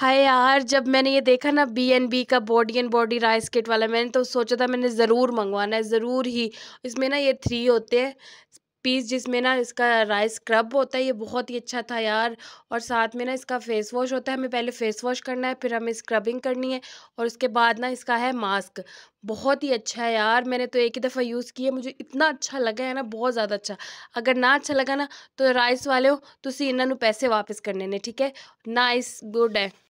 हाय यार जब मैंने ये देखा ना बी एन बी का body and body rice kit वाला मैंने तो सोचा था मैंने ज़रूर मंगवाना है ज़रूर ही इसमें ना ये थ्री होते हैं पीस जिसमें ना इसका राइस स्क्रब होता है ये बहुत ही अच्छा था यार और साथ में ना इसका फेस वॉश होता है हमें पहले फेस वॉश करना है फिर हमें स्क्रबिंग करनी है और उसके बाद ना इसका है मास्क बहुत ही अच्छा है यार मैंने तो एक ही दफ़ा यूज़ किया मुझे इतना अच्छा लगा है ना बहुत ज़्यादा अच्छा अगर ना अच्छा लगा ना तो राइस वाले हो तो इन्होंने पैसे वापस करने ने ठीक है नाइस गुड है